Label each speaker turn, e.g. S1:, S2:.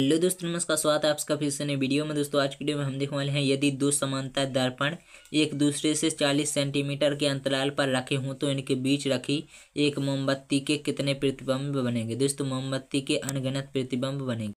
S1: hello दोस्तों नमस्कार स्वागत है आपका फिर से नए वीडियो में दोस्तों आज की वीडियो में हम देखने वाले हैं यदि दो समानता दर्पण एक दूसरे से 40 सेंटीमीटर के अंतराल पर रखे हों तो इनके बीच रखी एक मोमबत्ती के कितने प्रतिबंब बनेंगे दोस्तों मोमबत्ती के अनगणत प्रतिबंब बनेंगे